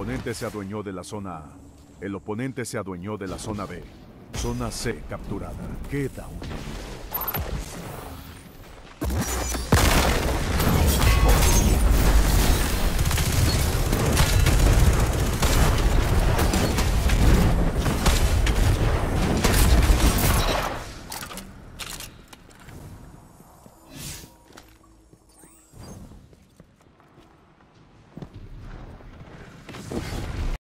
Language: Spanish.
El oponente se adueñó de la zona A. El oponente se adueñó de la zona B. Zona C capturada. Queda uno.